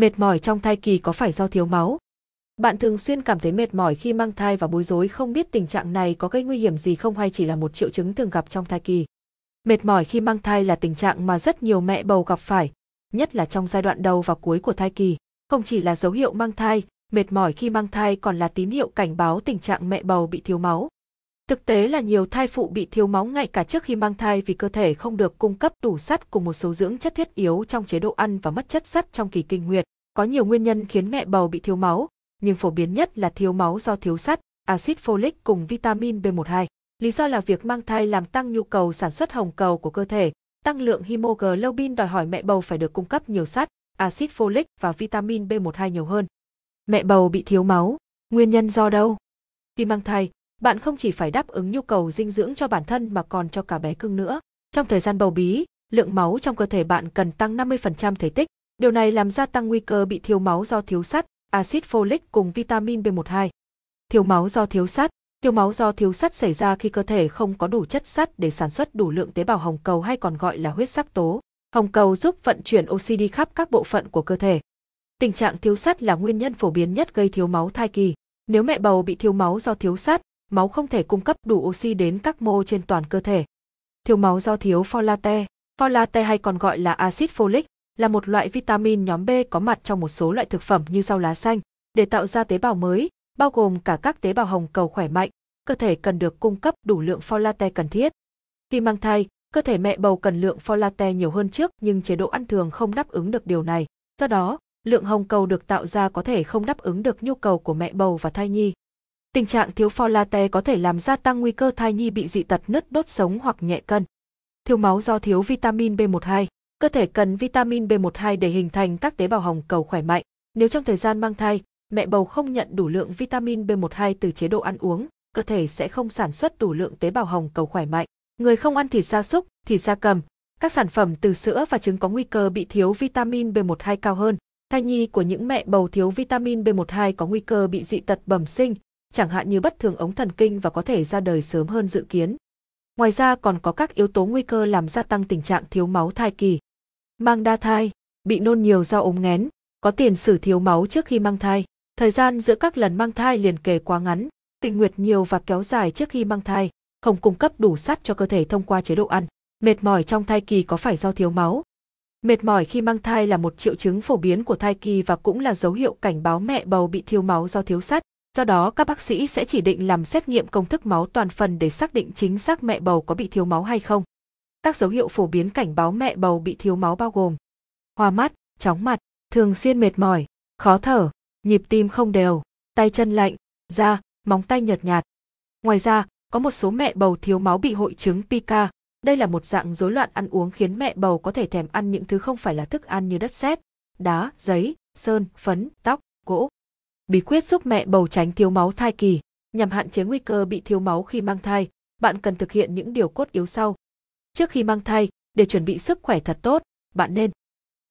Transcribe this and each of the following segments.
Mệt mỏi trong thai kỳ có phải do thiếu máu? Bạn thường xuyên cảm thấy mệt mỏi khi mang thai và bối rối không biết tình trạng này có gây nguy hiểm gì không hay chỉ là một triệu chứng thường gặp trong thai kỳ. Mệt mỏi khi mang thai là tình trạng mà rất nhiều mẹ bầu gặp phải, nhất là trong giai đoạn đầu và cuối của thai kỳ. Không chỉ là dấu hiệu mang thai, mệt mỏi khi mang thai còn là tín hiệu cảnh báo tình trạng mẹ bầu bị thiếu máu. Thực tế là nhiều thai phụ bị thiếu máu ngay cả trước khi mang thai vì cơ thể không được cung cấp đủ sắt cùng một số dưỡng chất thiết yếu trong chế độ ăn và mất chất sắt trong kỳ kinh nguyệt. Có nhiều nguyên nhân khiến mẹ bầu bị thiếu máu, nhưng phổ biến nhất là thiếu máu do thiếu sắt, axit folic cùng vitamin B12. Lý do là việc mang thai làm tăng nhu cầu sản xuất hồng cầu của cơ thể, tăng lượng hemoglobin đòi hỏi mẹ bầu phải được cung cấp nhiều sắt, axit folic và vitamin B12 nhiều hơn. Mẹ bầu bị thiếu máu, nguyên nhân do đâu? Khi mang thai, bạn không chỉ phải đáp ứng nhu cầu dinh dưỡng cho bản thân mà còn cho cả bé cưng nữa. Trong thời gian bầu bí, lượng máu trong cơ thể bạn cần tăng 50% thể tích. Điều này làm gia tăng nguy cơ bị thiếu máu do thiếu sắt, axit folic cùng vitamin B12. Thiếu máu do thiếu sắt Thiếu máu do thiếu sắt xảy ra khi cơ thể không có đủ chất sắt để sản xuất đủ lượng tế bào hồng cầu hay còn gọi là huyết sắc tố. Hồng cầu giúp vận chuyển oxy đi khắp các bộ phận của cơ thể. Tình trạng thiếu sắt là nguyên nhân phổ biến nhất gây thiếu máu thai kỳ. Nếu mẹ bầu bị thiếu máu do thiếu sắt, máu không thể cung cấp đủ oxy đến các mô trên toàn cơ thể. Thiếu máu do thiếu folate, folate hay còn gọi là axit folic, là một loại vitamin nhóm B có mặt trong một số loại thực phẩm như rau lá xanh, để tạo ra tế bào mới, bao gồm cả các tế bào hồng cầu khỏe mạnh, cơ thể cần được cung cấp đủ lượng folate cần thiết. Khi mang thai, cơ thể mẹ bầu cần lượng folate nhiều hơn trước nhưng chế độ ăn thường không đáp ứng được điều này. Do đó, lượng hồng cầu được tạo ra có thể không đáp ứng được nhu cầu của mẹ bầu và thai nhi. Tình trạng thiếu pho latte có thể làm gia tăng nguy cơ thai nhi bị dị tật nứt đốt sống hoặc nhẹ cân. Thiếu máu do thiếu vitamin B12. Cơ thể cần vitamin B12 để hình thành các tế bào hồng cầu khỏe mạnh. Nếu trong thời gian mang thai, mẹ bầu không nhận đủ lượng vitamin B12 từ chế độ ăn uống, cơ thể sẽ không sản xuất đủ lượng tế bào hồng cầu khỏe mạnh. Người không ăn thịt gia súc, thịt gia cầm, các sản phẩm từ sữa và trứng có nguy cơ bị thiếu vitamin B12 cao hơn. Thai nhi của những mẹ bầu thiếu vitamin B12 có nguy cơ bị dị tật bẩm sinh, chẳng hạn như bất thường ống thần kinh và có thể ra đời sớm hơn dự kiến. Ngoài ra còn có các yếu tố nguy cơ làm gia tăng tình trạng thiếu máu thai kỳ. Mang đa thai, bị nôn nhiều do ống nghén, có tiền sử thiếu máu trước khi mang thai, thời gian giữa các lần mang thai liền kề quá ngắn, tình nguyệt nhiều và kéo dài trước khi mang thai, không cung cấp đủ sắt cho cơ thể thông qua chế độ ăn. Mệt mỏi trong thai kỳ có phải do thiếu máu? Mệt mỏi khi mang thai là một triệu chứng phổ biến của thai kỳ và cũng là dấu hiệu cảnh báo mẹ bầu bị thiếu máu do thiếu sắt. Do đó các bác sĩ sẽ chỉ định làm xét nghiệm công thức máu toàn phần để xác định chính xác mẹ bầu có bị thiếu máu hay không. Các dấu hiệu phổ biến cảnh báo mẹ bầu bị thiếu máu bao gồm hoa mắt, chóng mặt, thường xuyên mệt mỏi, khó thở, nhịp tim không đều, tay chân lạnh, da, móng tay nhợt nhạt. Ngoài ra, có một số mẹ bầu thiếu máu bị hội chứng pica. Đây là một dạng rối loạn ăn uống khiến mẹ bầu có thể thèm ăn những thứ không phải là thức ăn như đất sét, đá, giấy, sơn, phấn, tóc, gỗ bí quyết giúp mẹ bầu tránh thiếu máu thai kỳ. Nhằm hạn chế nguy cơ bị thiếu máu khi mang thai, bạn cần thực hiện những điều cốt yếu sau. Trước khi mang thai, để chuẩn bị sức khỏe thật tốt, bạn nên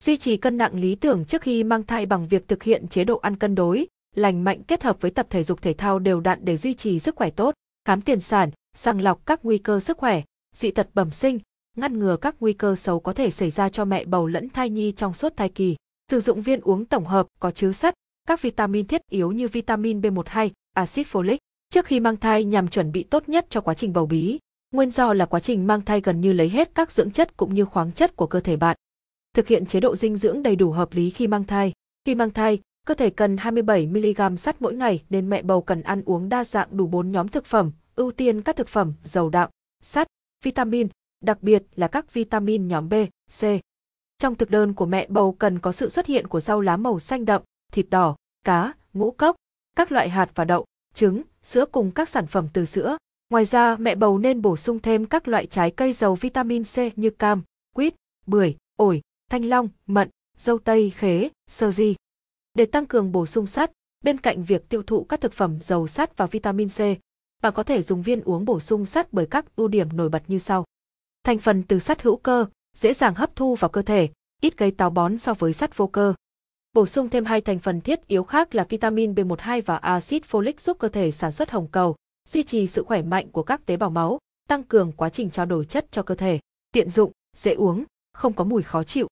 duy trì cân nặng lý tưởng trước khi mang thai bằng việc thực hiện chế độ ăn cân đối, lành mạnh kết hợp với tập thể dục thể thao đều đặn để duy trì sức khỏe tốt, khám tiền sản, sàng lọc các nguy cơ sức khỏe, dị tật bẩm sinh, ngăn ngừa các nguy cơ xấu có thể xảy ra cho mẹ bầu lẫn thai nhi trong suốt thai kỳ. Sử dụng viên uống tổng hợp có chứa sắt, các vitamin thiết yếu như vitamin B12, axit folic, trước khi mang thai nhằm chuẩn bị tốt nhất cho quá trình bầu bí. Nguyên do là quá trình mang thai gần như lấy hết các dưỡng chất cũng như khoáng chất của cơ thể bạn. Thực hiện chế độ dinh dưỡng đầy đủ hợp lý khi mang thai. Khi mang thai, cơ thể cần 27 mg sắt mỗi ngày nên mẹ bầu cần ăn uống đa dạng đủ 4 nhóm thực phẩm, ưu tiên các thực phẩm giàu đạm, sắt, vitamin, đặc biệt là các vitamin nhóm B, C. Trong thực đơn của mẹ bầu cần có sự xuất hiện của rau lá màu xanh đậm, thịt đỏ, cá, ngũ cốc, các loại hạt và đậu, trứng, sữa cùng các sản phẩm từ sữa. Ngoài ra, mẹ bầu nên bổ sung thêm các loại trái cây giàu vitamin C như cam, quýt, bưởi, ổi, thanh long, mận, dâu tây, khế, sơ di. Để tăng cường bổ sung sắt, bên cạnh việc tiêu thụ các thực phẩm giàu sắt và vitamin C, bạn có thể dùng viên uống bổ sung sắt bởi các ưu điểm nổi bật như sau. Thành phần từ sắt hữu cơ, dễ dàng hấp thu vào cơ thể, ít gây táo bón so với sắt vô cơ. Bổ sung thêm hai thành phần thiết yếu khác là vitamin B12 và axit folic giúp cơ thể sản xuất hồng cầu, duy trì sự khỏe mạnh của các tế bào máu, tăng cường quá trình trao đổi chất cho cơ thể. Tiện dụng, dễ uống, không có mùi khó chịu.